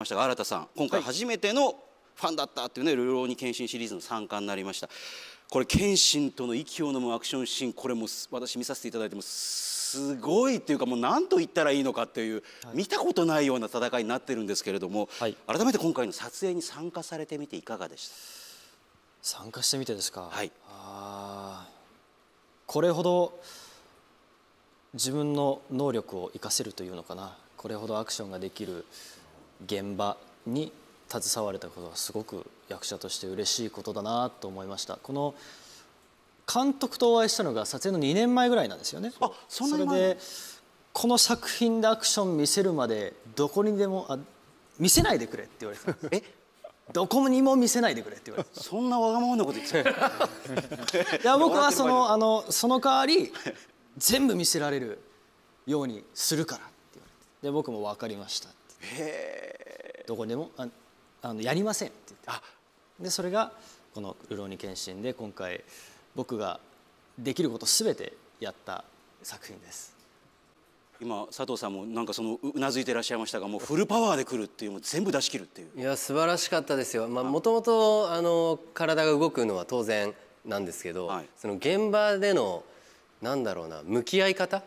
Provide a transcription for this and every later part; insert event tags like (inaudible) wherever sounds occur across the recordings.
ましたが新田さん今回初めてのファンだったっていうね「流浪に献身」シリーズの参加になりましたこれ謙信との息をのむアクションシーンこれも私見させていただいてもすごいっていうかもう何と言ったらいいのかっていう、はい、見たことないような戦いになってるんですけれども、はい、改めて今回の撮影に参加されてみていかがでした参加してみてですか、はい、あこれほど自分の能力を生かせるというのかなこれほどアクションができる現場に携われたことがすごく役者として嬉しいことだなと思いましたこの監督とお会いしたのが撮影の2年前ぐらいなんですよねあそそれでこの作品でアクション見せるまでどこにでもあ見せないでくれって言われてえどこにも見せないでくれって言われてそんなわがままなこと言って (laughs) いや僕はそのあのその代わり全部見せられるようにするからって言われてで僕も分かりましたどこでもああのやりませんって言ってあでそれがこの「流浪に献身」で今回僕ができることすべてやった作品です。今佐藤さんもなんかそのうなずいていらっしゃいましたがもうフルパワーでくるっていうもう全部出し切るっていういや素晴らしかったですよもともと体が動くのは当然なんですけど、はい、その現場でのなんだろうな向き合い方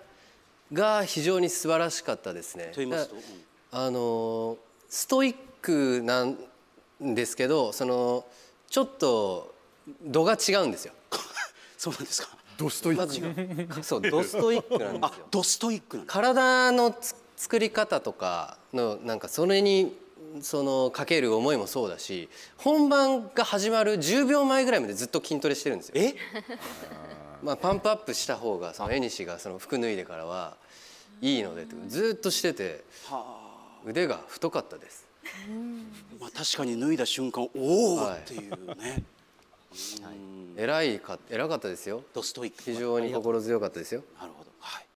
が非常に素晴らしかったですねと言いますとあのストイックなんですけどそのちょっと度が違うんですよ (laughs) そうなんですかドストイック、ま、そうドストイックなんですよドストイック体の作り方とかのなんかそれにそのかける思いもそうだし本番が始まる10秒前ぐらいまでずっと筋トレしてるんですよえ (laughs) まあパンプアップした方がその江西がその服脱いでからはいいのでずっとしててはあ腕が太かったです。まあ確かに脱いだ瞬間おおっていうね。はい、偉いか偉かったですよ。ドストイック。非常に心強かったですよ。なるほど。はい。